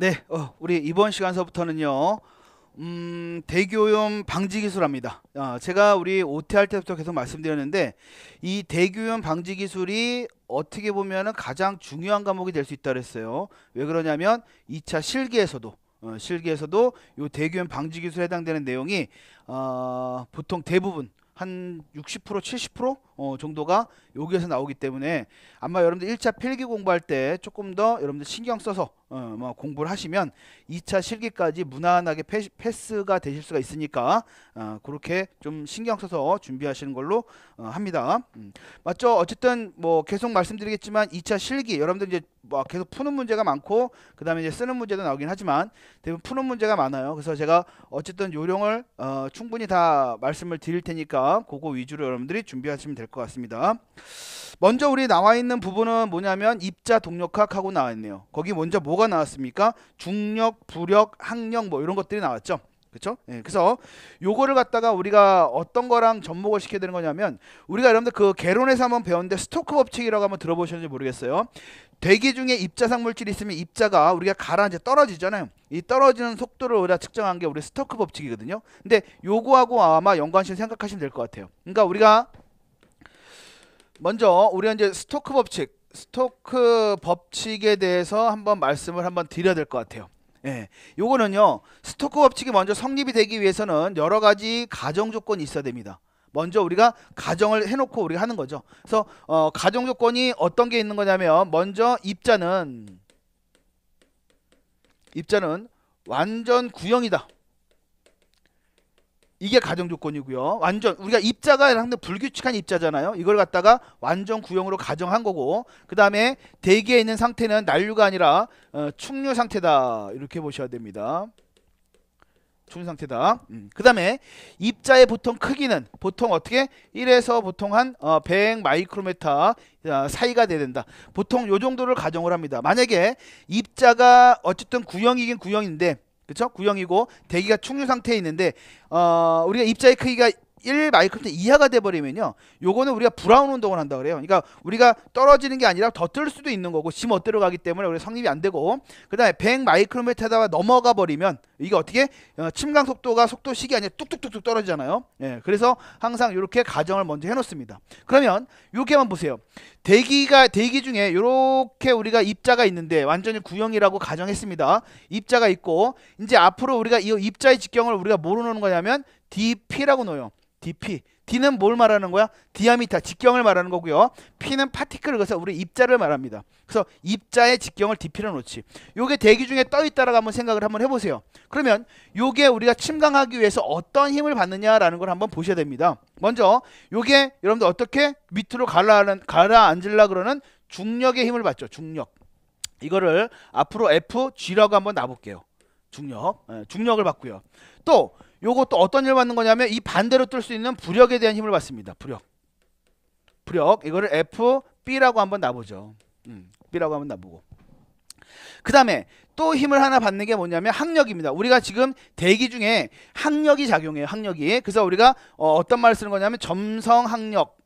네, 어, 우리 이번 시간서부터는요. 음, 대교염 방지 기술합니다. 아, 제가 우리 OT 할 때부터 계속 말씀드렸는데 이 대교염 방지 기술이 어떻게 보면 가장 중요한 과목이 될 수 있다 그랬어요. 왜 그러냐면 2차 실기에서도 어, 실기에서도 요 대교염 방지 기술에 해당되는 내용이 어, 보통 대부분 한 60% 70% 어, 정도가 여기에서 나오기 때문에 아마 여러분들 1차 필기 공부할 때 조금 더 여러분들 신경 써서 어, 뭐 공부를 하시면 2차 실기까지 무난하게 패스, 가 되실 수가 있으니까 어, 그렇게 좀 신경 써서 준비하시는 걸로 어, 합니다. 음. 맞죠? 어쨌든 뭐 계속 말씀드리겠지만 2차 실기 여러분들 이제 뭐 계속 푸는 문제가 많고 그 다음에 이제 쓰는 문제도 나오긴 하지만 대부분 푸는 문제가 많아요. 그래서 제가 어쨌든 요령을 어, 충분히 다 말씀을 드릴 테니까 그거 위주로 여러분들이 준비하시면 될 것 같습니다. 먼저 우리 나와 있는 부분은 뭐냐면 입자 동력학하고 나와 있네요. 거기 먼저 뭐가 뭐가 나왔습니까? 중력, 부력, 항력 뭐 이런 것들이 나왔죠. 그렇죠? 네, 그래서 요거를 갖다가 우리가 어떤 거랑 접목을 시켜야 되는 거냐면 우리가 여러분들 그 개론에서 한번 배웠는데 스토크 법칙이라고 한번 들어보셨는지 모르겠어요. 대기 중에 입자상 물질이 있으면 입자가 우리가 가라앉아 떨어지잖아요. 이 떨어지는 속도를 우리가 측정한 게 우리 스토크 법칙이거든요. 근데 요거하고 아마 연관性생각하시면 될 것 같아요. 그러니까 우리가 먼저 우리가 이제 스토크 법칙 스토크 법칙에 대해서 한번 말씀을 한번 드려야 될 것 같아요. 예. 요거는요. 스토크 법칙이 먼저 성립이 되기 위해서는 여러 가지 가정 조건이 있어야 됩니다. 먼저 우리가 가정을 해놓고 우리가 하는 거죠. 그래서 어, 가정 조건이 어떤 게 있는 거냐면 먼저 입자는 입자는 완전 구형이다. 이게 가정 조건이고요. 완전 우리가 입자가 항상 불규칙한 입자잖아요. 이걸 갖다가 완전 구형으로 가정한 거고 그 다음에 대기에 있는 상태는 난류가 아니라 어, 충류 상태다 이렇게 보셔야 됩니다. 충류 상태다. 음. 그 다음에 입자의 보통 크기는 보통 어떻게 1에서 보통 한 어, 100 마이크로메타 어, 사이가 돼야 된다. 보통 요 정도를 가정을 합니다. 만약에 입자가 어쨌든 구형이긴 구형인데 그쵸? 구형이고 대기가 충류 상태에 있는데 어, 우리가 입자의 크기가 1마이크로트 이하가 돼버리면요. 요거는 우리가 브라운 운동을 한다 그래요. 그러니까 우리가 떨어지는 게 아니라 더 뜰 수도 있는 거고 심어들어 가기 때문에 우리 성립이 안 되고 그다음에 100 마이크로미터다가 넘어가 버리면 이게 어떻게 어, 침강 속도가 속도식이 아니라 뚝뚝뚝뚝 떨어지잖아요. 예, 그래서 항상 이렇게 가정을 먼저 해놓습니다. 그러면 요게만 보세요. 대기가 대기 중에 요렇게 우리가 입자가 있는데 완전히 구형이라고 가정했습니다. 입자가 있고 이제 앞으로 우리가 이 입자의 직경을 우리가 모르는 거냐면 dp라고 놓요. dp. d는 뭘 말하는 거야? 디아미터, 직경을 말하는 거고요. p는 파티클을 그래서 우리 입자를 말합니다. 그래서 입자의 직경을 dp로 놓지. 요게 대기 중에 떠 있다라고 한번 생각을 한번 해보세요. 그러면 요게 우리가 침강하기 위해서 어떤 힘을 받느냐라는 걸 한번 보셔야 됩니다. 먼저 요게 여러분들 어떻게 밑으로 가라앉, 가라앉으려 그러는 중력의 힘을 받죠. 중력. 이거를 앞으로 FG라고 한번 놔볼게요. 중력. 예, 중력을 받고요. 또 요것도 어떤 일 받는 거냐면 이 반대로 뜰 수 있는 부력에 대한 힘을 받습니다. 부력. 부력. 이거를 F, B라고 한번 놔보죠. 음, B라고 한번 놔보고. 그 다음에 또 힘을 하나 받는 게 뭐냐면 학력입니다. 우리가 지금 대기 중에 학력이 작용해요. 학력이. 그래서 우리가 어, 떤 말을 쓰는 거냐면 점성 학력.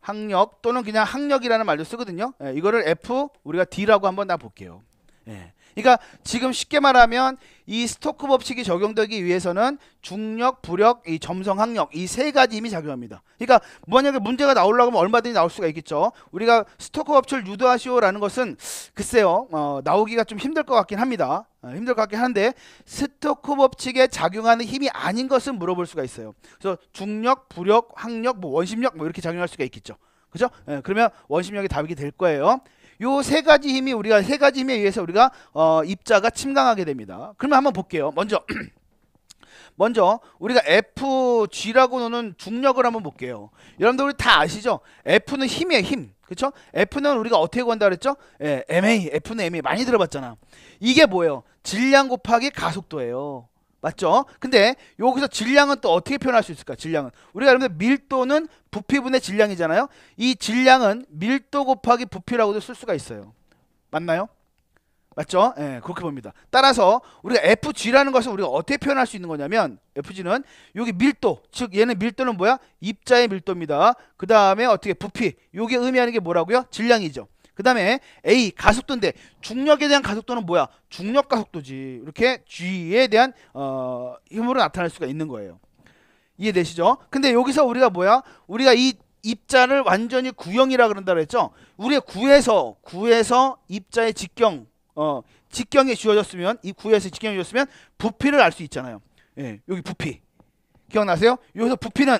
학력 또는 그냥 학력이라는 말도 쓰거든요. 예, 이거를 F 우리가 D라고 한번 나 볼게요. 예. 그러니까 지금 쉽게 말하면 이 스토크 법칙이 적용되기 위해서는 중력, 부력, 이 점성 항력 이 세 가지 힘이 작용합니다. 그러니까 만약에 문제가 나올라면 얼마든지 나올 수가 있겠죠. 우리가 스토크 법칙을 유도하시오라는 것은 글쎄요 어, 나오기가 좀 힘들 것 같긴 합니다. 어, 힘들 것 같긴 한데 스토크 법칙에 작용하는 힘이 아닌 것은 물어볼 수가 있어요. 그래서 중력, 부력, 항력, 뭐 원심력 뭐 이렇게 작용할 수가 있겠죠. 그죠? 예, 그러면 원심력이 답이 될 거예요. 요세 가지 힘이 우리가 세 가지 힘에 의해서 우리가 어, 입자가 침강하게 됩니다. 그러면 한번 볼게요. 먼저 먼저 우리가 FG라고 노는 중력을 한번 볼게요. 여러분들 우리 다 아시죠? F는 힘의 힘. 그렇죠? F는 우리가 어떻게 구한다 그랬죠? 예, MA, F는 MA 많이 들어봤잖아. 이게 뭐예요? 질량 곱하기 가속도예요. 맞죠? 근데 여기서 질량은 또 어떻게 표현할 수 있을까? 질량은 우리가 여러분들 밀도는 부피분의 질량이잖아요. 이 질량은 밀도 곱하기 부피라고도 쓸 수가 있어요. 맞나요? 맞죠? 예, 그렇게 봅니다. 따라서 우리가 FG라는 것을 우리가 어떻게 표현할 수 있는 거냐면 FG는 여기 밀도, 즉 얘는 밀도는 뭐야? 입자의 밀도입니다. 그 다음에 어떻게 부피, 이게 의미하는 게 뭐라고요? 질량이죠. 그 다음에 A 가속도인데 중력에 대한 가속도는 뭐야? 중력 가속도지. 이렇게 G에 대한 어, 힘으로 나타날 수가 있는 거예요. 이해되시죠? 근데 여기서 우리가 뭐야? 우리가 이 입자를 완전히 구형이라 그런다 그랬죠? 우리의 구에서 구에서 입자의 직경 어 직경이 주어졌으면 이 구에서 직경이 주어졌으면 부피를 알 수 있잖아요. 예, 여기 부피 기억나세요? 여기서 부피는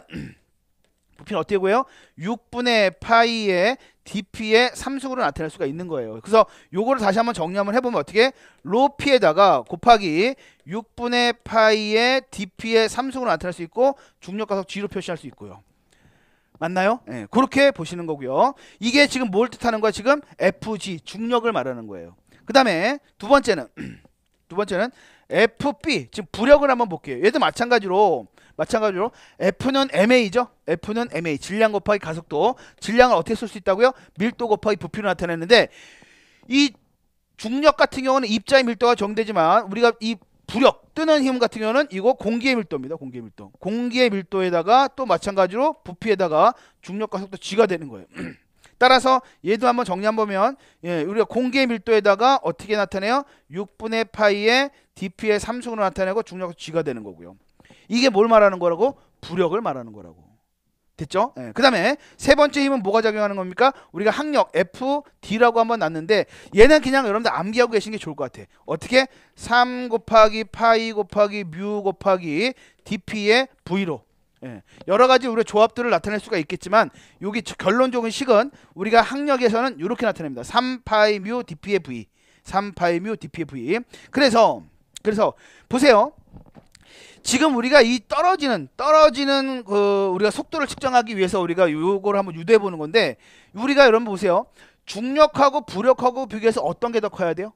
부피는 어떻게 구해요? 6분의 파이의 dp의 삼수으로 나타낼 수가 있는 거예요. 그래서 요거를 다시 한번 정리 한번 해보면 어떻게 로피에다가 곱하기 6분의 파이의 dp의 삼수으로 나타낼 수 있고 중력가속 g로 표시할 수 있고요. 맞나요? 예, 네, 그렇게 보시는 거고요. 이게 지금 뭘 뜻하는 거야? 지금 fg 중력을 말하는 거예요. 그 다음에 두 번째는 두 번째는 FB 지금 부력을 한번 볼게요. 얘도 마찬가지로 마찬가지로 F는 MA죠. F는 MA. 질량 곱하기 가속도. 질량을 어떻게 쓸 수 있다고요? 밀도 곱하기 부피로 나타내는데 이 중력 같은 경우는 입자의 밀도가 정되지만 우리가 이 부력 뜨는 힘 같은 경우는 이거 공기의 밀도입니다. 공기의 밀도. 공기의 밀도에다가 또 마찬가지로 부피에다가 중력과 속도 g가 되는 거예요. 따라서 얘도 한번 정리 한번 보면 예, 우리가 공기의 밀도에다가 어떻게 나타내요? 6분의 파이에 dp의 3승으로 나타내고 중력 g가 되는 거고요. 이게 뭘 말하는 거라고? 부력을 말하는 거라고. 됐죠? 네. 예. 그 다음에 세 번째 힘은 뭐가 작용하는 겁니까? 우리가 학력 FD라고 한 번 났는데 얘는 그냥 여러분들 암기하고 계신 게 좋을 것 같아. 어떻게? 3 곱하기 파이 곱하기 뮤 곱하기 DP의 V로 예. 여러 가지 우리 조합들을 나타낼 수가 있겠지만 여기 결론적인 식은 우리가 학력에서는 이렇게 나타냅니다. 3파이 뮤 DP의 V 3파이 뮤 DP의 V 그래서 그래서 보세요. 지금 우리가 이 떨어지는 떨어지는 그 우리가 속도를 측정하기 위해서 우리가 요걸 한번 유도해 보는 건데 우리가 여러분 보세요. 중력하고 부력하고 비교해서 어떤 게 더 커야 돼요?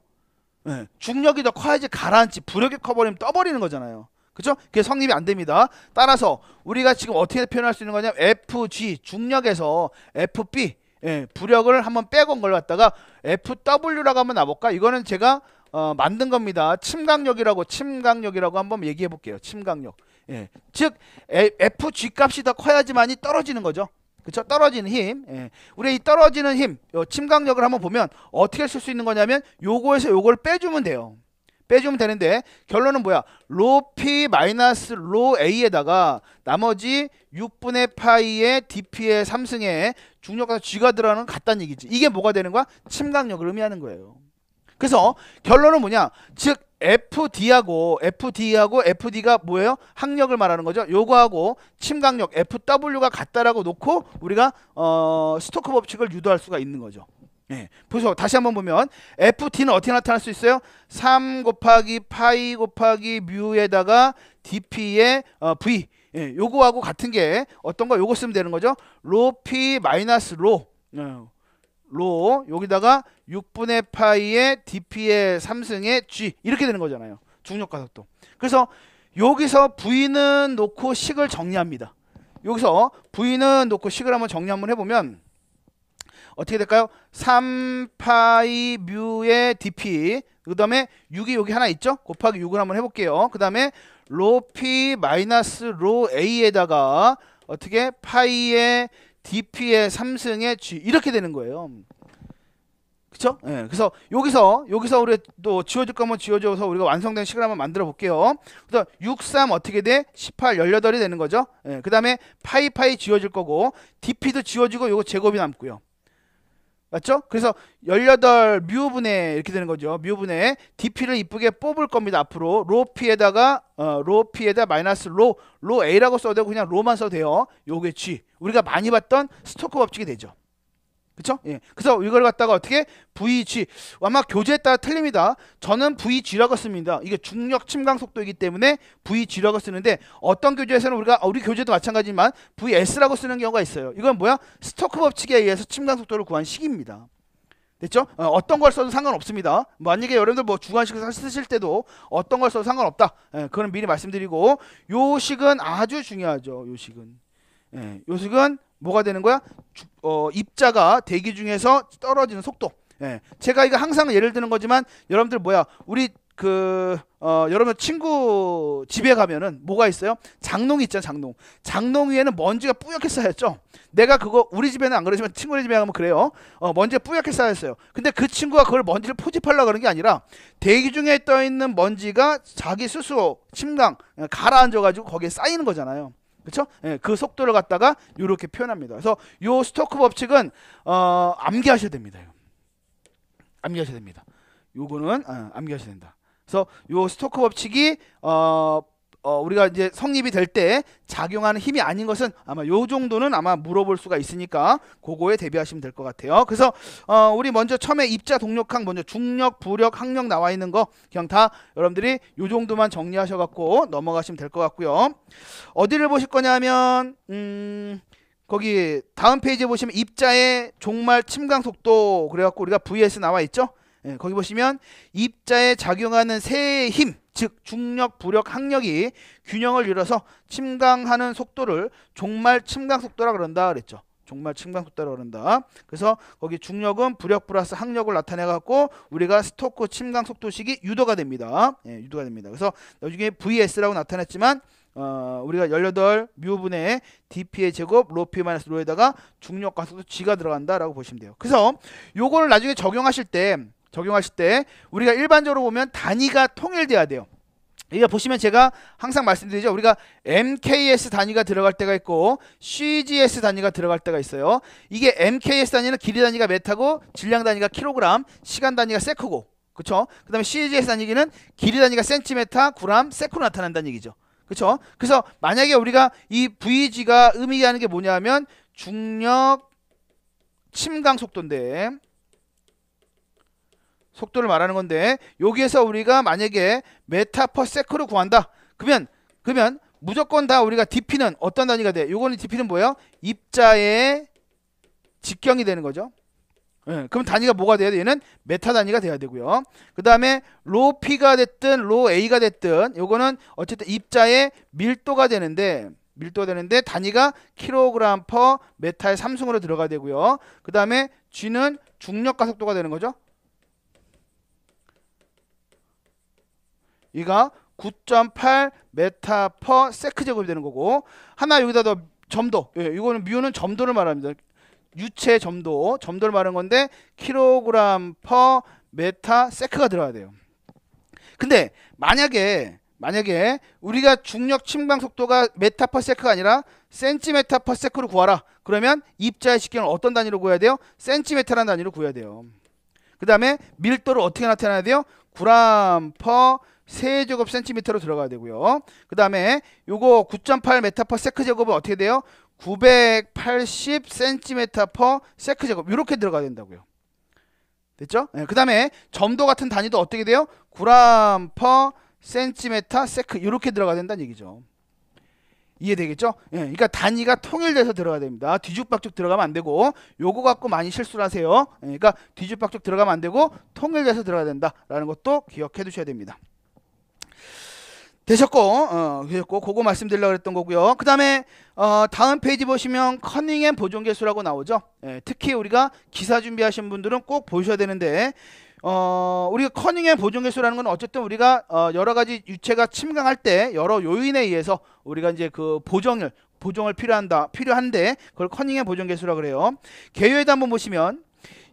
네. 중력이 더 커야지 가라앉지 부력이 커버리면 떠버리는 거잖아요. 그죠? 그게 성립이 안 됩니다. 따라서 우리가 지금 어떻게 표현할 수 있는 거냐면 FG 중력에서 FB 예, 부력을 한번 빼고 온 걸 갖다가 FW라고 한번 나볼까? 이거는 제가 어, 만든 겁니다. 침강력이라고 침강력이라고 한번 얘기해 볼게요. 침강력. 예. 즉 FG 값이 더 커야지만이 떨어지는 거죠. 그쵸? 떨어지는 힘. 예. 우리 이 떨어지는 힘, 요 침강력을 한번 보면 어떻게 쓸 수 있는 거냐면 요거에서 요걸 빼주면 돼요. 빼주면 되는데 결론은 뭐야? 로 P 마이너스 로 A에다가 나머지 6분의 파이의 DP의 3승에 중력과 G가 들어가는 같다는 얘기지. 이게 뭐가 되는 거야? 침강력을 의미하는 거예요. 그래서 결론은 뭐냐? 즉 FD하고 FD하고 FD가 뭐예요? 학력을 말하는 거죠. 요거하고 침강력 FW가 같다라고 놓고 우리가 어, 스토크 법칙을 유도할 수가 있는 거죠. 예. 보세요. 다시 한번 보면 FT는 어떻게 나타날 수 있어요? 3 곱하기 파이 곱하기 뮤에다가 DP의 어, V 예, 요거하고 같은 게 어떤 거 요거 쓰면 되는 거죠. 로피 마이너스 로 예. 로 여기다가 6분의 파이의 dp의 3승의 g 이렇게 되는 거잖아요. 중력가속도. 그래서 여기서 v는 놓고 식을 정리합니다. 여기서 v는 놓고 식을 한번 정리 한번 해보면 어떻게 될까요? 3파이 뮤의 dp 그 다음에 6이 여기 하나 있죠? 곱하기 6을 한번 해볼게요. 그 다음에 로피 마이너스 로 a에다가 어떻게 파이의 dp의 3승의 g 이렇게 되는 거예요. 그쵸? 예. 네, 그래서 여기서 여기서 우리 또 지워줄 거면 지워줘서 우리가 완성된 식을 한번 만들어 볼게요. 그래서 6, 3 어떻게 돼? 18, 18이 되는 거죠. 예. 네, 그 다음에 파이 파이 지워질 거고 dp도 지워지고 요거 제곱이 남고요. 맞죠? 그래서 18 뮤분의 이렇게 되는 거죠. 뮤분의 dp를 이쁘게 뽑을 겁니다. 앞으로 로피에다가로 어, p에다 마이너스 로, 로 a라고 써도 되고 그냥 로만 써도 돼요. 요게 g. 우리가 많이 봤던 스토크 법칙이 되죠. 그렇죠? 예. 그래서 이걸 갖다가 어떻게 VG 아마 교재에 따라 틀립니다. 저는 VG라고 씁니다. 이게 중력 침강 속도이기 때문에 VG라고 쓰는데 어떤 교재에서는 우리가 아, 우리 교재도 마찬가지지만 VS라고 쓰는 경우가 있어요. 이건 뭐야? 스토크 법칙에 의해서 침강 속도를 구한 식입니다. 됐죠? 어, 떤걸 써도 상관없습니다. 뭐 만약에 여러분들 뭐 주관식 을 쓰실 때도 어떤 걸 써도 상관없다. 예, 그거 미리 말씀드리고 요 식은 아주 중요하죠. 요 식은. 예, 요식은 뭐가 되는 거야? 주, 어, 입자가 대기 중에서 떨어지는 속도. 예, 제가 이거 항상 예를 드는 거지만 여러분들 뭐야? 우리 그 어, 여러분 친구 집에 가면은 뭐가 있어요? 장롱이 있잖아, 장롱. 장롱 위에는 먼지가 뿌옇게 쌓였죠. 내가 그거 우리 집에는 안 그러지만 친구네 집에 가면 그래요. 어, 먼지가 뿌옇게 쌓였어요. 근데 그 친구가 그걸 먼지를 포집하려고 그런 게 아니라 대기 중에 떠 있는 먼지가 자기 스스로 침강 예, 가라앉아 가지고 거기에 쌓이는 거잖아요. 그렇죠? 예, 그 속도를 갖다가 이렇게 표현합니다. 그래서 요 스토크 법칙은 어, 암기하셔야 됩니다. 암기하셔야 됩니다. 요거는 아, 암기하셔야 된다. 그래서 요 스토크 법칙이 어, 어, 우리가 이제 성립이 될 때 작용하는 힘이 아닌 것은 아마 요 정도는 아마 물어볼 수가 있으니까 그거에 대비하시면 될 것 같아요. 그래서 어, 우리 먼저 처음에 입자 동력항 먼저 중력, 부력, 항력 나와 있는 거 그냥 다 여러분들이 요 정도만 정리하셔 갖고 넘어가시면 될 것 같고요. 어디를 보실 거냐면 음 거기 다음 페이지에 보시면 입자의 종말 침강 속도 그래갖고 우리가 VS 나와 있죠. 예, 거기 보시면 입자에 작용하는 세의 힘, 즉 중력, 부력, 항력이 균형을 이뤄서 침강하는 속도를 종말 침강 속도라 그런다 그랬죠. 종말 침강 속도라 그런다. 그래서 거기 중력은 부력 플러스 항력을 나타내 갖고 우리가 스토크 침강 속도식이 유도가 됩니다. 예, 유도가 됩니다. 그래서 나중에 VS라고 나타냈지만 어, 우리가 18 뮤분의 dp의 제곱 로피 마이너스 로에다가 중력 가속도 g가 들어간다라고 보시면 돼요. 그래서 요거를 나중에 적용하실 때 적용하실 때 우리가 일반적으로 보면 단위가 통일돼야 돼요. 이게 보시면 제가 항상 말씀드리죠. 우리가 MKS 단위가 들어갈 때가 있고 CGS 단위가 들어갈 때가 있어요. 이게 MKS 단위는 길이 단위가 메타고 질량 단위가 킬로그램, 시간 단위가 세크고 그쵸? 그 다음에 CGS 단위기는 길이 단위가 센티메타, 구람, 세크로 나타난다는 얘기죠. 그쵸? 그래서 만약에 우리가 이 VG가 의미하는 게 뭐냐면 중력 침강 속도인데 속도를 말하는 건데 여기에서 우리가 만약에 메타 퍼 세크로 구한다. 그러면 그러면 무조건 다 우리가 dp는 어떤 단위가 돼? 요거는 dp는 뭐예요? 입자의 직경이 되는 거죠. 네, 그럼 단위가 뭐가 돼야 돼? 얘는 메타 단위가 돼야 되고요. 그 다음에 로 p가 됐든 로 a가 됐든 요거는 어쨌든 입자의 밀도가 되는데 밀도가 되는데 단위가 킬로그램 퍼 메타의 삼승으로 들어가야 되고요. 그 다음에 g는 중력과 속도가 되는 거죠. 이가 9.8 메타 퍼 세크 제곱이 되는 거고 하나 여기다 더 점도 예, 이거는 뮤는 점도를 말합니다 유체 점도 점도를 말하는 건데 킬로그램 퍼 메타 세크가 들어야 돼요 근데 만약에 만약에 우리가 중력 침방 속도가 메타 퍼 세크가 아니라 센티메타 퍼 세크로 구하라 그러면 입자의 식경을 어떤 단위로 구해야 돼요 센티메타라는 단위로 구해야 돼요 그 다음에 밀도를 어떻게 나타내야 돼요? 그램 퍼 세제곱센티미터로 들어가야 되고요. 그 다음에 요거 9.8 메타퍼세크 제곱은 어떻게 돼요? 980센티미터퍼세크 제곱 이렇게 들어가야 된다고요. 됐죠? 네, 예, 그 다음에 점도 같은 단위도 어떻게 돼요? 구람퍼 센티미터 세크 이렇게 들어가야 된다는 얘기죠. 이해되겠죠? 예, 그러니까 단위가 통일돼서 들어가야 됩니다. 뒤죽박죽 들어가면 안 되고 요거 갖고 많이 실수를 하세요. 예, 그러니까 뒤죽박죽 들어가면 안 되고 통일돼서 들어가야 된다라는 것도 기억해 두셔야 됩니다. 되셨고 어, 되셨고 그거 말씀드리려고 했던 거고요. 그 다음에 어, 다음 페이지 보시면 커닝앤 보존 개수라고 나오죠. 예, 특히 우리가 기사 준비하신 분들은 꼭 보셔야 되는데 어, 우리가 커닝앤 보존 개수라는 건 어쨌든 우리가 어, 여러 가지 유체가 침강할 때 여러 요인에 의해서 우리가 이제 그 보정을 보정을 필요한다 필요한데 그걸 커닝앤 보존 개수라 그래요. 개요에도 한번 보시면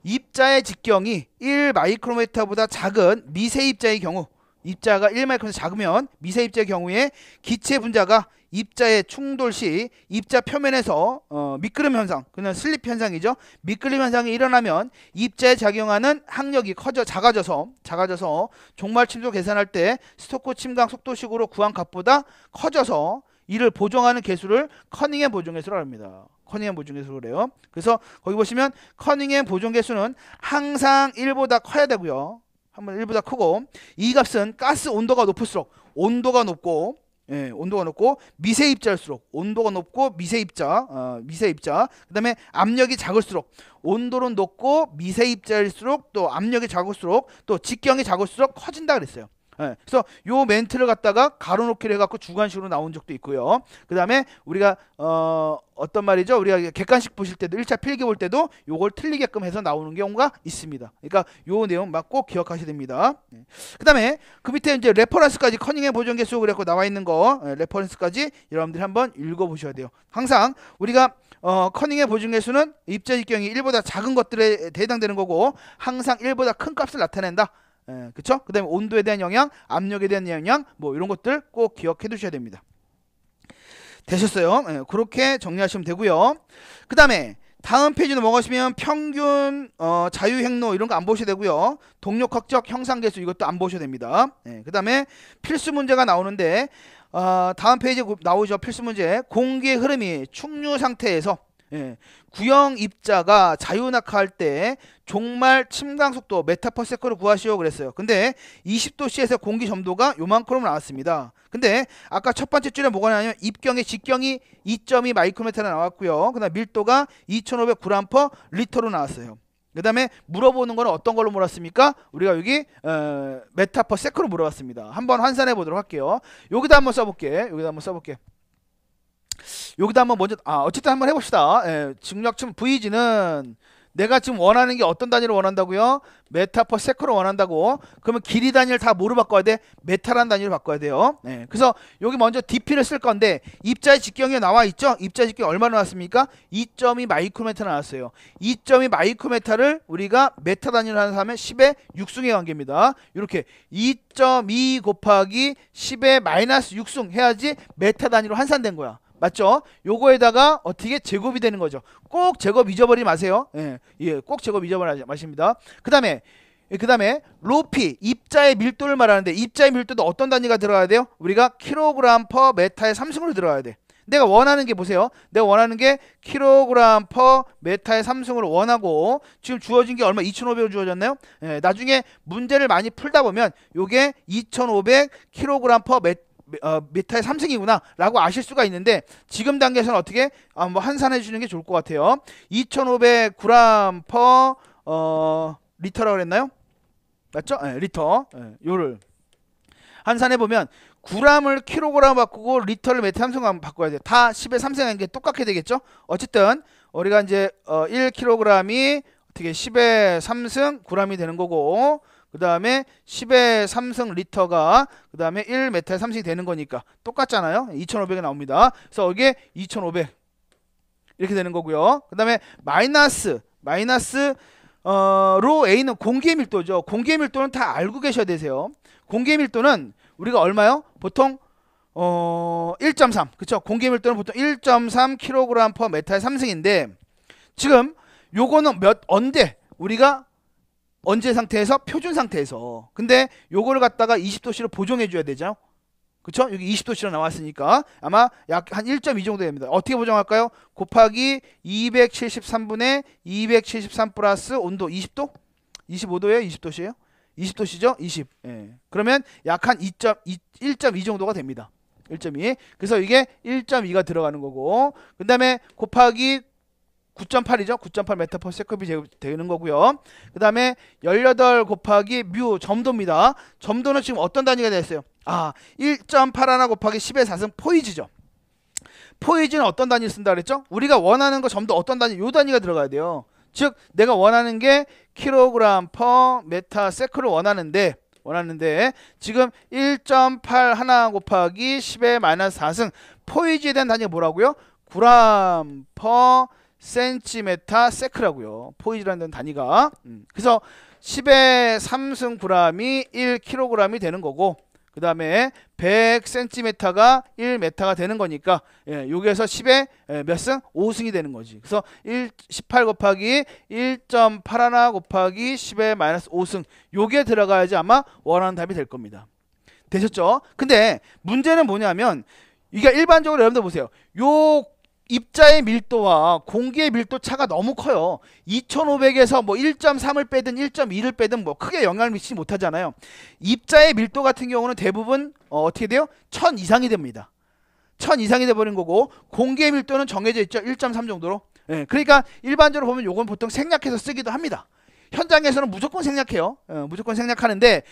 입자의 직경이 1 마이크로미터보다 작은 미세 입자의 경우 입자가 1마이크론에서 작으면 미세 입자의 경우에 기체 분자가 입자의 충돌 시 입자 표면에서 어, 미끄럼 현상, 그냥 슬립 현상이죠. 미끄럼 현상이 일어나면 입자에 작용하는 항력이 커져 작아져서 작아져서 종말 침도 계산할 때스토커 침강 속도식으로 구한 값보다 커져서 이를 보정하는 개수를 커닝의 보정 개수라고 합니다. 커닝의 보정 개수로 그래요. 그래서 거기 보시면 커닝의 보정 개수는 항상 1보다 커야 되고요. 한번 1보다 크고 이 값은 가스 온도가 높을수록 온도가 높고 예, 온도가 높고 미세 입자일수록 온도가 높고 미세 입자, 어, 미세 입자. 그다음에 압력이 작을수록 온도는 높고 미세 입자일수록 또 압력이 작을수록 또 직경이 작을수록 커진다 그랬어요. 네. 그래서 요 멘트를 갖다가 가로놓기를 해갖고 주관식으로 나온 적도 있고요. 그 다음에 우리가 어, 어떤 말이죠? 우리가 객관식 보실 때도 1차 필기 볼 때도 요걸 틀리게끔 해서 나오는 경우가 있습니다. 그러니까 요 내용 맞고 기억하셔야 됩니다. 예. 그 다음에 그 밑에 이제 레퍼런스까지 커닝의 보존 개수 그래갖고 나와 있는 거 예, 레퍼런스까지 여러분들이 한번 읽어보셔야 돼요. 항상 우리가 어, 커닝의 보증 개수는 입자 직경이 1보다 작은 것들에 대당되는 거고 항상 1보다 큰 값을 나타낸다. 그렇죠? 예, 그 다음에 온도에 대한 영향, 압력에 대한 영향 뭐 이런 것들 꼭 기억해 두셔야 됩니다. 되셨어요? 예, 그렇게 정리하시면 되고요. 그 다음에 다음 페이지 는뭐가있으면 평균 어, 자유행로 이런 거 안 보셔야 되고요. 동력학적 형상계수 이것도 안 보셔야 됩니다. 예, 그 다음에 필수 문제가 나오는데 어, 다음 페이지에 나오죠. 필수 문제 공기의 흐름이 충류 상태에서 예. 구형 입자가 자유낙하할 때 종말 침강 속도 메타퍼세컨으 구하시오 그랬어요. 근데 20도씨에서 공기 점도가 요만큼 나왔습니다. 근데 아까 첫 번째 줄에 뭐가 나냐면 입경의 직경이 2.2 마이크로미터나 나왔고요. 그다음 밀도가 2 5 0 0 그램 퍼 리터로 나왔어요. 그 다음에 물어보는 거는 어떤 걸로 물었습니까? 우리가 여기 어, 메타퍼 세크로 물어봤습니다. 한번 환산해 보도록 할게요. 여기다 한번 써볼게. 여기다 한번 써볼게. 여기다 한번 먼저 아 어쨌든 한번 해봅시다. 예, 중력층 VG는 내가 지금 원하는 게 어떤 단위를 원한다고요? 메타 퍼 세크로 원한다고. 그러면 길이 단위를 다 뭐로 바꿔야 돼? 메타라는 단위로 바꿔야 돼요. 네. 그래서 여기 먼저 dp를 쓸 건데 입자의 직경이 나와 있죠? 입자의 직경이 얼마 나왔습니까? 2.2 마이크로메타 나왔어요. 2.2 마이크로메타를 우리가 메타 단위로 하는 사람의 10의 6승의 관계입니다. 이렇게 2.2 곱하기 10의 마이너스 6승 해야지 메타 단위로 환산된 거야. 맞죠? 요거에다가 어떻게 제곱이 되는 거죠. 꼭 제곱 잊어버리지 마세요. 예, 예꼭 제곱 잊어버리지 마십니다. 그 다음에 예, 그 다음에 로피 입자의 밀도를 말하는데 입자의 밀도도 어떤 단위가 들어가야 돼요? 우리가 킬로그램 퍼 메타의 3승으로 들어가야 돼. 내가 원하는 게 보세요. 내가 원하는 게 킬로그램 퍼 메타의 3승으로 원하고 지금 주어진 게 얼마? 2,500으로 주어졌나요? 예, 나중에 문제를 많이 풀다 보면 요게 2,500 킬로그램 퍼 메타 어, 메타의 3승이구나 라고 아실 수가 있는데 지금 단계에서는 어떻게 아, 뭐 환산해 주는게 좋을 것 같아요 2500g 퍼 어, 리터라고 그랬나요? 맞죠? 네, 리터 네, 요를 환산해 보면 9 g 을 kg 바꾸고 리터를 메타 3승 한번 바꿔야 돼요 다 10에 3승하는 게 똑같게 되겠죠? 어쨌든 우리가 이제 어, 1kg이 어떻게 10에 3승 9람이 되는 거고 그 다음에 10의 3승 리터가 그 다음에 1메탈 3승이 되는 거니까 똑같잖아요. 2500이 나옵니다. 그래서 이게 2500 이렇게 되는 거고요. 그 다음에 마이너스 마이너스 어, 로 A는 공기의 밀도죠. 공기의 밀도는 다 알고 계셔야 되세요. 공기의 밀도는 우리가 얼마요? 보통 어, 1.3 그쵸? 공기의 밀도는 보통 1.3kg per 메탈 3승인데 지금 요거는 몇 언데 우리가 언제 상태에서? 표준 상태에서. 근데 요거를 갖다가 20도씨로 보정해줘야 되죠. 그쵸? 여기 20도씨로 나왔으니까 아마 약 한 1.2 정도 됩니다. 어떻게 보정할까요? 곱하기 273분의 273 플러스 온도 20도? 2 5도에요2 0도씨에요 20도씨죠? 20. 예. 그러면 약한1.2 정도가 됩니다. 1.2. 그래서 이게 1.2가 들어가는 거고. 그 다음에 곱하기 9.8이죠. 9.8 메타 퍼세컨이 되는 거고요. 그 다음에 18 곱하기 뮤 점도입니다. 점도는 지금 어떤 단위가 됐어요? 아, 1.8 하나 곱하기 10의 4승 포이즈죠. 포이즈는 어떤 단위 를 쓴다 그랬죠? 우리가 원하는 거 점도 어떤 단위? 요 단위가 들어가야 돼요. 즉 내가 원하는 게 킬로그램 퍼 메타 세크를 원하는데 원하는데 지금 1.8 하나 곱하기 10의 마이너스 4승 포이즈에 대한 단위가 뭐라고요? 그램 퍼 센티메타 세크라고요. 포이즈라는 단위가. 음. 그래서 10의 3승 그람이 1kg이 되는 거고 그 다음에 100cm가 1m가 되는 거니까 예, 여기에서 10에 예, 몇 승? 5승이 되는 거지. 그래서 1, 18 곱하기 1.8 하나 곱하기 10에 마이너스 5승 요게 들어가야지 아마 원하는 답이 될 겁니다. 되셨죠? 근데 문제는 뭐냐면 이게 일반적으로 여러분들 보세요. 요 입자의 밀도와 공기의 밀도 차가 너무 커요. 2500에서 뭐 1.3을 빼든 1.2를 빼든 뭐 크게 영향을 미치지 못하잖아요. 입자의 밀도 같은 경우는 대부분 어, 어떻게 돼요? 1000 이상이 됩니다. 1000 이상이 돼버린 거고 공기의 밀도는 정해져 있죠. 1.3 정도로. 예, 그러니까 일반적으로 보면 요건 보통 생략해서 쓰기도 합니다. 현장에서는 무조건 생략해요. 어, 무조건 생략하는데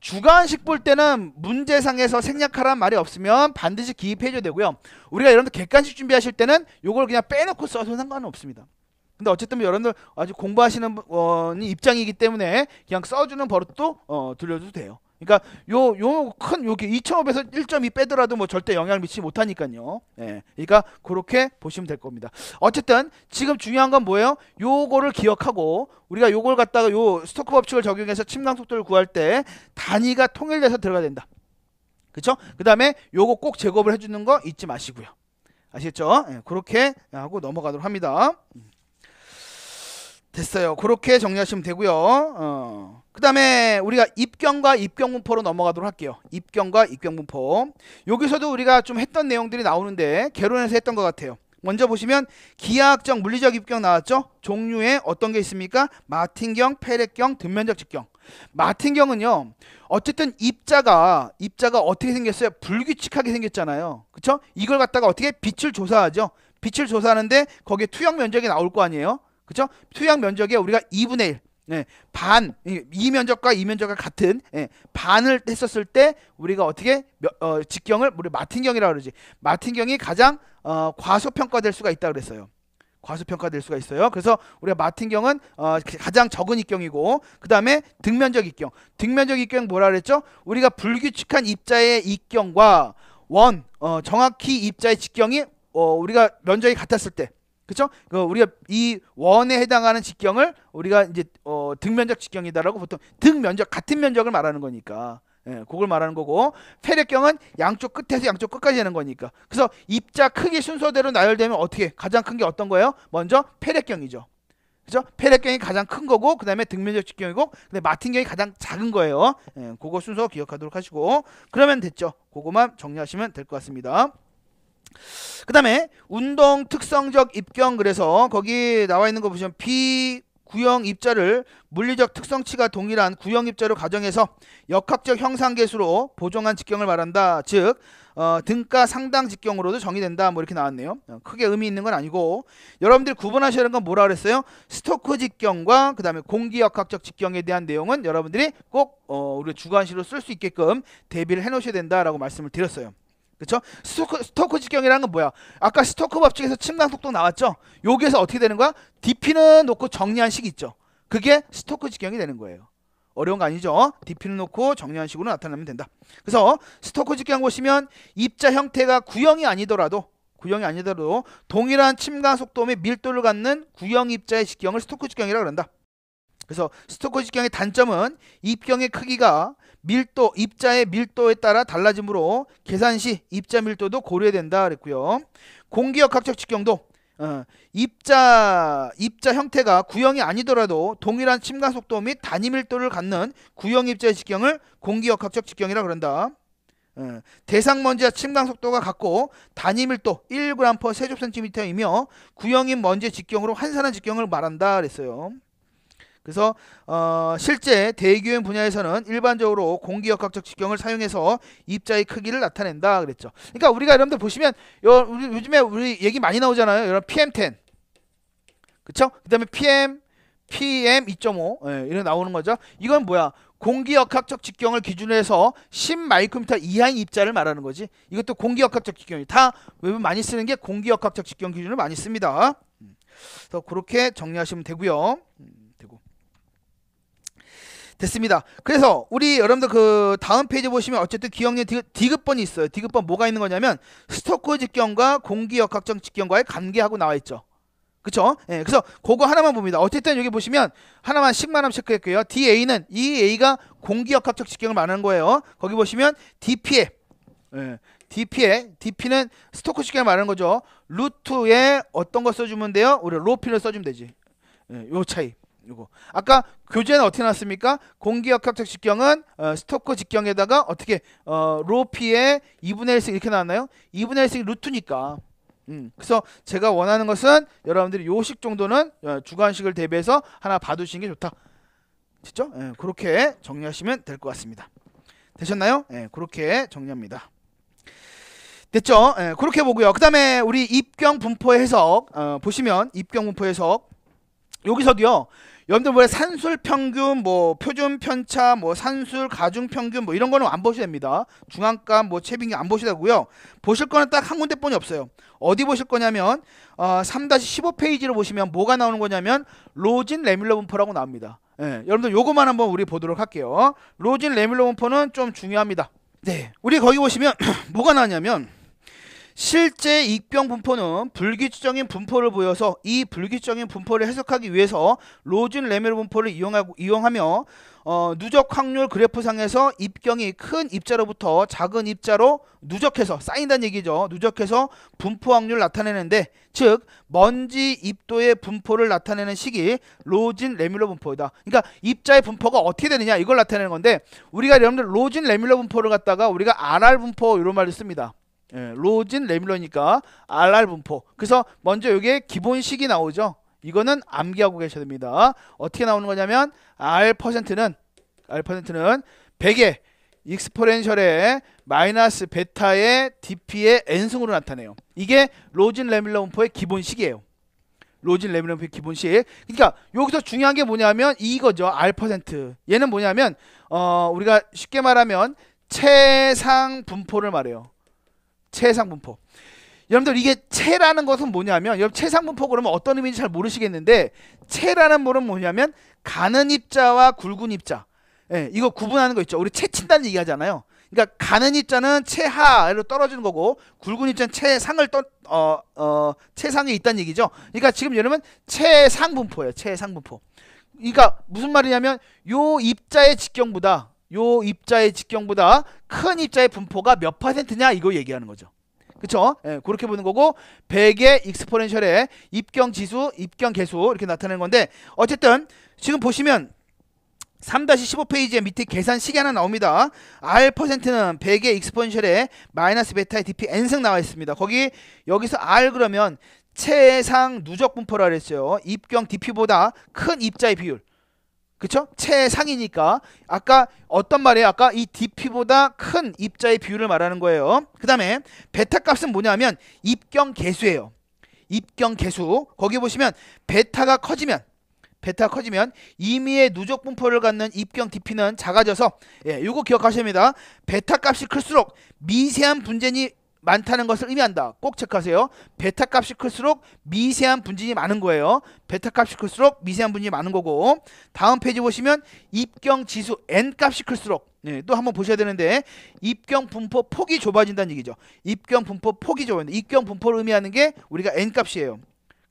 주관식 볼 때는 문제상에서 생략하란 말이 없으면 반드시 기입해줘야 되고요. 우리가 여러분들 객관식 준비하실 때는 이걸 그냥 빼놓고 써도 상관은 없습니다. 근데 어쨌든 여러분들 아직 공부하시는 어, 입장이기 때문에 그냥 써주는 버릇도 어, 들려줘도 돼요. 그러니까 요 요 큰 요게 2.5배에서 1.2 빼더라도 뭐 절대 영향을 미치지 못하니까요. 예. 그러니까 그렇게 보시면 될 겁니다. 어쨌든 지금 중요한 건 뭐예요? 요거를 기억하고 우리가 요걸 갖다가 요 스토크 법칙을 적용해서 침낭 속도를 구할 때 단위가 통일돼서 들어가야 된다. 그렇죠? 그다음에 요거 꼭 제곱을 해 주는 거 잊지 마시고요. 아시겠죠? 예. 그렇게 하고 넘어가도록 합니다. 됐어요. 그렇게 정리하시면 되고요. 어. 그 다음에 우리가 입경과 입경분포로 넘어가도록 할게요. 입경과 입경분포. 여기서도 우리가 좀 했던 내용들이 나오는데 개론에서 했던 것 같아요. 먼저 보시면 기하학적 물리적 입경 나왔죠? 종류에 어떤 게 있습니까? 마틴경, 폐렉경 듬면적 직경. 마틴경은요. 어쨌든 입자가 입자가 어떻게 생겼어요? 불규칙하게 생겼잖아요. 그렇죠? 이걸 갖다가 어떻게 빛을 조사하죠? 빛을 조사하는데 거기에 투영 면적이 나올 거 아니에요? 그렇죠? 수양 면적에 우리가 2분의 1 예, 반, 이 면적과 이 면적과 같은 예, 반을 했었을 때 우리가 어떻게 어, 직경을 우리 마틴경이라고 그러지. 마틴경이 가장 어, 과소평가될 수가 있다 그랬어요. 과소평가될 수가 있어요. 그래서 우리가 마틴경은 어, 가장 적은 입경이고 그 다음에 등면적 입경. 등면적 입경 뭐라 그랬죠? 우리가 불규칙한 입자의 입경과 원, 어, 정확히 입자의 직경이 어, 우리가 면적이 같았을 때 그쵸? 그 우리가 이 원에 해당하는 직경을 우리가 이제 어, 등면적 직경이다라고 보통 등면적 같은 면적을 말하는 거니까. 예, 그걸 말하는 거고 폐력경은 양쪽 끝에서 양쪽 끝까지 되는 거니까. 그래서 입자 크기 순서대로 나열되면 어떻게? 가장 큰 게 어떤 거예요? 먼저 폐력경이죠. 그죠? 폐력경이 가장 큰 거고 그다음에 등면적 직경이고 근데 마틴경이 가장 작은 거예요. 예, 그거 순서 기억하도록 하시고 그러면 됐죠. 그거만 정리하시면 될 것 같습니다. 그 다음에 운동 특성적 입경 그래서 거기 나와 있는 거 보시면 비 구형 입자를 물리적 특성치가 동일한 구형 입자로 가정해서 역학적 형상계수로 보정한 직경을 말한다. 즉 어, 등가 상당 직경으로도 정의된다. 뭐 이렇게 나왔네요. 어, 크게 의미 있는 건 아니고 여러분들 이 구분하셔야 하는 건 뭐라 그랬어요? 스토크 직경과 그 다음에 공기역학적 직경에 대한 내용은 여러분들이 꼭 어, 우리 주관식으로 쓸 수 있게끔 대비를 해놓으셔야 된다라고 말씀을 드렸어요. 그쵸? 스토크, 스토크 직경이라는 건 뭐야? 아까 스토크 법칙에서 침강 속도 나왔죠? 여기에서 어떻게 되는 거야? DP는 놓고 정리한 식이 있죠? 그게 스토크 직경이 되는 거예요. 어려운 거 아니죠? d p 는 놓고 정리한 식으로 나타나면 된다. 그래서 스토크 직경 보시면 입자 형태가 구형이 아니더라도 구형이 아니더라도 동일한 침강 속도 및 밀도를 갖는 구형 입자의 직경을 스토크 직경이라고 그런다. 그래서 스토커 직경의 단점은 입경의 크기가 밀도 입자의 밀도에 따라 달라지므로 계산 시 입자 밀도도 고려해야 된다 그랬고요. 공기역 학적 직경도 어, 입자 입자 형태가 구형이 아니더라도 동일한 침간 속도 및 단위 밀도를 갖는 구형 입자의 직경을 공기역 학적 직경이라 그런다. 어, 대상 먼지와 침강 속도가 같고 단위 밀도 1g/세제곱센티미터이며 구형인 먼지 직경으로 환산한 직경을 말한다 그랬어요. 그래서 어, 실제 대기후행 분야에서는 일반적으로 공기역학적 직경을 사용해서 입자의 크기를 나타낸다 그랬죠. 그러니까 우리가 여러분들 보시면 요, 요즘에 우리 얘기 많이 나오잖아요. 이런 PM10 그쵸? 그 다음에 PM PM 2.5 예, 이런 나오는 거죠. 이건 뭐야? 공기역학적 직경을 기준으로 해서 10마이크로미터 이하인 입자를 말하는 거지. 이것도 공기역학적 직경이 다 외부 많이 쓰는 게 공기역학적 직경 기준을 많이 씁니다. 음. 그래서 그렇게 정리하시면 되고요. 음. 됐습니다. 그래서 우리 여러분들 그 다음 페이지 보시면 어쨌든 기억력 디귿, 번이 있어요. 디귿번 뭐가 있는 거냐면 스토크 직경과 공기 역학적 직경과의 관계하고 나와 있죠. 그쵸? 예, 그래서 그거 하나만 봅니다. 어쨌든 여기 보시면 하나만 식만 만원 체크할게요. DA는 EA가 공기 역학적 직경을 말하는 거예요. 거기 보시면 DP에 예, DP에 DP는 스토크 직경을 말하는 거죠. 루트에 어떤 거 써주면 돼요? 우리 로피를 써주면 되지. 예, 요 차이. 요거. 아까 교재는 어떻게 났습니까? 공기역학적 직경은 어, 스토크 직경에다가 어떻게 어, 로피의 2분의 1승 이렇게 나왔나요? 2분의 1승 루트니까. 음, 그래서 제가 원하는 것은 여러분들이 요식 정도는 어, 주관식을 대비해서 하나 봐두시는 게 좋다. 됐죠? 예, 그렇게 정리하시면 될 것 같습니다. 되셨나요? 예, 그렇게 정리합니다. 됐죠? 예, 그렇게 보고요. 그 다음에 우리 입경 분포 해석 어, 보시면 입경 분포 해석 여기서도요 여러분들 왜 뭐 산술 평균, 뭐 표준 편차, 뭐 산술 가중 평균 뭐 이런 거는 안 보셔야 됩니다. 중앙값, 뭐 채빙이 안 보셔야 되고요. 보실 거는 딱 한 군데뿐이 없어요. 어디 보실 거냐면 어, 3-15페이지를 보시면 뭐가 나오는 거냐면 로진 레밀러 분포라고 나옵니다. 예, 여러분들 요것만 한번 우리 보도록 할게요. 로진 레밀러 분포는 좀 중요합니다. 네, 우리 거기 보시면 뭐가 나왔냐면 실제 익병 분포는 불규칙적인 분포를 보여서 이 불규칙적인 분포를 해석하기 위해서 로준 레멜 분포를 이용하고 이용하며 어, 누적 확률 그래프상에서 입경이 큰 입자로부터 작은 입자로 누적해서 쌓인다는 얘기죠. 누적해서 분포 확률 을 나타내는데 즉 먼지 입도의 분포를 나타내는 식이 로진 레뮬러 분포이다. 그러니까 입자의 분포가 어떻게 되느냐 이걸 나타내는 건데 우리가 여러분들 로진 레뮬러 분포를 갖다가 우리가 RR 분포 이런 말을 씁니다. 예, 로진 레밀러니까 RR 분포. 그래서 먼저 이게 기본식이 나오죠. 이거는 암기하고 계셔야 됩니다. 어떻게 나오는 거냐면 R 퍼센트는 R 퍼센트는 100의 익스포렌셜의 마이너스 베타의 dp의 n승으로 나타내요. 이게 로진 레밀러 분포의 기본식이에요. 로진 레밀러 분포의 기본식. 그러니까 여기서 중요한 게 뭐냐면 이거죠. R 퍼센트. 얘는 뭐냐면 어, 우리가 쉽게 말하면 최상 분포를 말해요. 체상분포. 여러분들 이게 체라는 것은 뭐냐면 여러분 체상분포 그러면 어떤 의미인지 잘 모르시겠는데 체라는 말은 뭐냐면 가는 입자와 굵은 입자. 예, 이거 구분하는 거 있죠. 우리 체친다는 얘기 하잖아요. 그러니까 가는 입자는 체하로 떨어지는 거고 굵은 입자는 체상을 떠, 어, 어, 체상에 있다는 얘기죠. 그러니까 지금 여러분 체상분포예요. 체상분포. 그러니까 무슨 말이냐면 요 입자의 직경보다 요 입자의 직경보다 큰 입자의 분포가 몇 퍼센트냐 이거 얘기하는 거죠. 그쵸? 예, 그렇게 보는 거고 100의 익스포넨셜의 입경 지수, 입경 개수 이렇게 나타내는 건데 어쨌든 지금 보시면 3-15페이지에 밑에 계산식이 하나 나옵니다. R%는 퍼센 100의 익스포넨셜의 마이너스 베타의 dp n승 나와 있습니다. 거기 여기서 R 그러면 최상 누적 분포라 그랬어요. 입경 dp보다 큰 입자의 비율. 그쵸? 최상이니까 아까 어떤 말이에요? 아까 이 dp보다 큰 입자의 비율을 말하는 거예요. 그 다음에 베타 값은 뭐냐면 입경 개수예요. 입경 개수 거기 보시면 베타가 커지면 베타 커지면 임의의 누적 분포를 갖는 입경 dp는 작아져서 예, 요거 기억하셔야 됩니다 베타 값이 클수록 미세한 분쟁이 많다는 것을 의미한다. 꼭 체크하세요. 베타 값이 클수록 미세한 분진이 많은 거예요. 베타 값이 클수록 미세한 분진이 많은 거고 다음 페이지 보시면 입경 지수 n 값이 클수록 네, 또 한번 보셔야 되는데 입경 분포 폭이 좁아진다는 얘기죠. 입경 분포 폭이 좁아진다. 입경 분포를 의미하는 게 우리가 n 값이에요.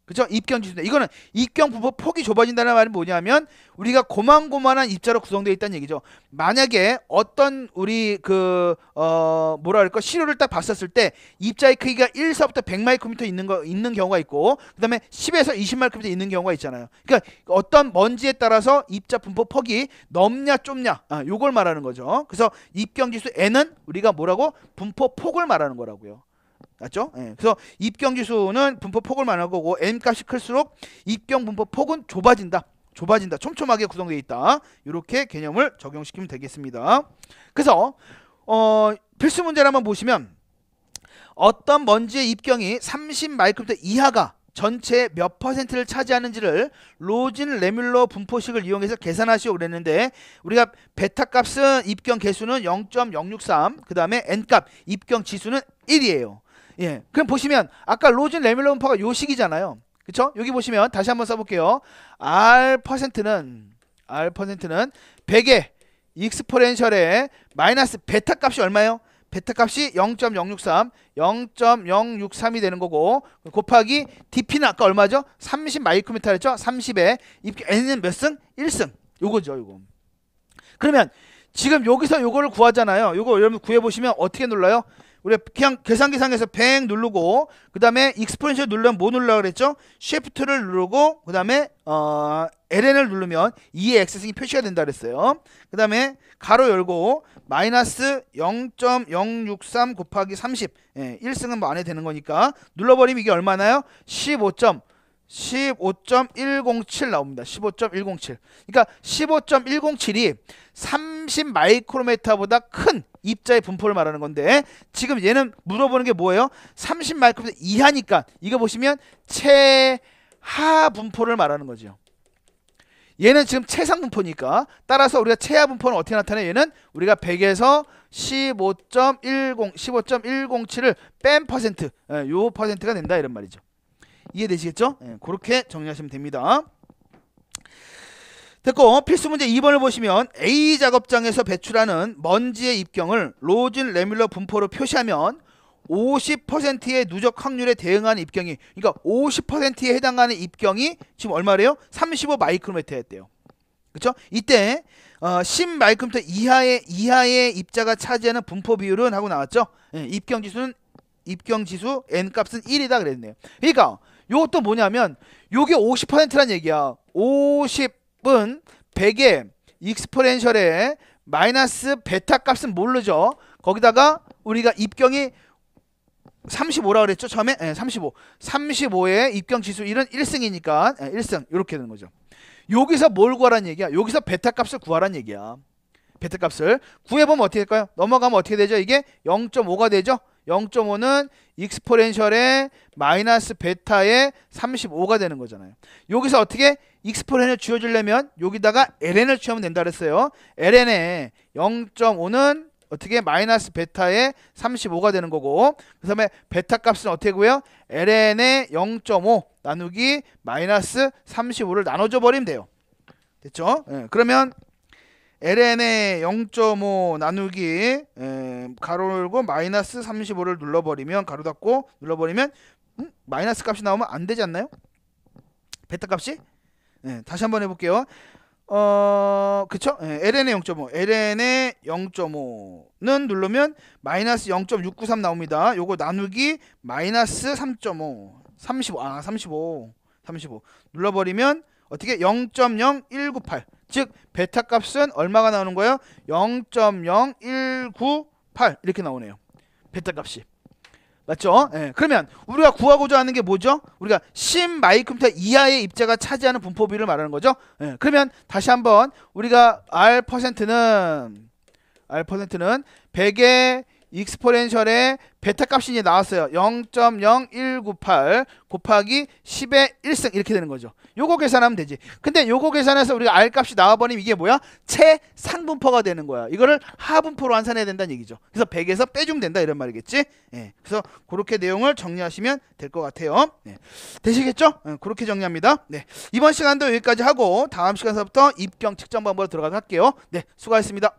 그죠? 입경 지수. 이거는 입경 부법 폭이 좁아진다는 말이 뭐냐면 우리가 고만고만한 입자로 구성되어 있다는 얘기죠. 만약에 어떤 우리 그 어 뭐라 그럴까 시료를 딱 봤었을 때 입자의 크기가 1서부터 100마이크로미터 있는 거 있는 경우가 있고 그다음에 10에서 20마이크로미터 있는 경우가 있잖아요. 그러니까 어떤 먼지에 따라서 입자 분포 폭이 넘냐 좁냐 아, 요걸 말하는 거죠. 그래서 입경 지수 n은 우리가 뭐라고 분포 폭을 말하는 거라고요. 맞죠? 예. 그래서 입경 지수는 분포 폭을 많하는 거고 m 값이 클수록 입경 분포 폭은 좁아진다. 좁아진다. 촘촘하게 구성되어 있다. 이렇게 개념을 적용시키면 되겠습니다. 그래서 어, 필수 문제를 한번 보시면 어떤 먼지의 입경이 30 마이크로미터 이하가 전체 몇 퍼센트를 차지하는지를 로진 레뮬러 분포식을 이용해서 계산하시오 그랬는데 우리가 베타 값은 입경 개수는 0.063 그 다음에 N값 입경 지수는 1이에요 예. 그럼 보시면 아까 로즈 레밀론파가 요 식이잖아요. 그쵸? 여기 보시면 다시 한번 써볼게요. R%는 R%는 100의 익스포렌셜의 마이너스 베타 값이 얼마예요? 베타 값이 0.063, 0.063이 되는 거고 곱하기 dp는 아까 얼마죠? 30 마이크로미터 였죠 30에 n은 몇 승? 1승. 요거죠, 요거. 그러면 지금 여기서 요거를 구하잖아요. 요거 여러분 구해 보시면 어떻게 눌러요? 우리 그냥 계산기 상에서 뱅 누르고 그 다음에 익스프넨션 누르면 뭐 누르라고 그랬죠? s 프트를 누르고 그 다음에 어, LN을 누르면 2의 세스이 표시가 된다 그랬어요. 그 다음에 가로 열고 마이너스 0.063 곱하기 30 예, 1승은 뭐 안에 되는 거니까 눌러버리면 이게 얼마나요? 15점 15.107 나옵니다. 15.107. 그러니까 15.107이 30마이크로미터보다큰 입자의 분포를 말하는 건데 지금 얘는 물어보는 게 뭐예요? 30마이크로미터 이하니까 이거 보시면 최하 분포를 말하는 거죠. 얘는 지금 최상 분포니까 따라서 우리가 최하 분포는 어떻게 나타내? 얘는 우리가 100에서 15.10 15.107을 뺀 퍼센트 예, 요 퍼센트가 된다 이런 말이죠. 이해되시겠죠? 예, 그렇게 정리하시면 됩니다. 됐고 필수 문제 2번을 보시면 A 작업장에서 배출하는 먼지의 입경을 로진 레뮬러 분포로 표시하면 50%의 누적 확률에 대응하는 입경이 그러니까 50%에 해당하는 입경이 지금 얼마래요? 35 마이크로메터였대요. 그렇죠? 이때 어, 10 마이크로미터 이하의 이하의 입자가 차지하는 분포 비율은 하고 나왔죠. 예, 입경 지수는 입경 지수 n 값은 1이다 그랬네요. 그러니까 요것도 뭐냐면 요게 50%란 얘기야. 50은 100에 익스포렌셜에 마이너스 베타 값은 모르죠. 거기다가 우리가 입경이 35라 그랬죠. 처음에 네, 35. 35의 입경 지수 1은 1승이니까 네, 예, 1승 이렇게 되는 거죠. 여기서 뭘 구하란 얘기야? 여기서 베타 값을 구하란 얘기야. 베타 값을 구해보면 어떻게 될까요? 넘어가면 어떻게 되죠? 이게 0.5가 되죠? 0.5는 익스포렌셜의 마이너스 베타의 35가 되는 거잖아요. 여기서 어떻게 익스포렌셜 지워주려면 여기다가 ln을 취하면 된다 그랬어요. ln에 0.5는 어떻게 마이너스 베타의 35가 되는 거고 그 다음에 베타 값은 어떻게 고요 ln의 0.5 나누기 마이너스 35를 나눠줘 버리면 돼요. 됐죠? 네, 그러면 ln의 0.5 나누기 에, 예, 가로 열고 마이너스 35를 눌러버리면 가로 닫고 눌러버리면 음? 마이너스 값이 나오면 안 되지 않나요? 베타 값이? 네, 다시 한번 해볼게요. 어, 그쵸? 네, ln의 0.5. ln의 0.5는 누르면 마이너스 0.693 나옵니다. 요거 나누기 마이너스 3.5. 35. 아, 35. 35. 눌러버리면 어떻게 0.0198. 즉 베타 값은 얼마가 나오는 거예요? 0.0198 이렇게 나오네요. 베타 값이. 맞죠? 예. 그러면 우리가 구하고자 하는 게 뭐죠? 우리가 10 마이크미터 이하의 입자가 차지하는 분포비를 말하는 거죠. 예. 그러면 다시 한번 우리가 R 퍼센트는 R 퍼센트는 100의 익스포렌셜의 베타 값이 나왔어요. 0.0198 곱하기 10의 1승 이렇게 되는 거죠. 요거 계산하면 되지. 근데 요거 계산해서 우리가 R 값이 나와버리면 이게 뭐야? 최상분포가 되는 거야. 이거를 하분포로 환산해야 된다는 얘기죠. 그래서 100에서 빼주면 된다 이런 말이겠지. 예. 그래서 그렇게 내용을 정리하시면 될 것 같아요. 예. 되시겠죠? 예, 그렇게 정리합니다. 네. 이번 시간도 여기까지 하고 다음 시간서부터 입경 측정 방법으로 들어가서 할게요. 네. 수고하셨습니다.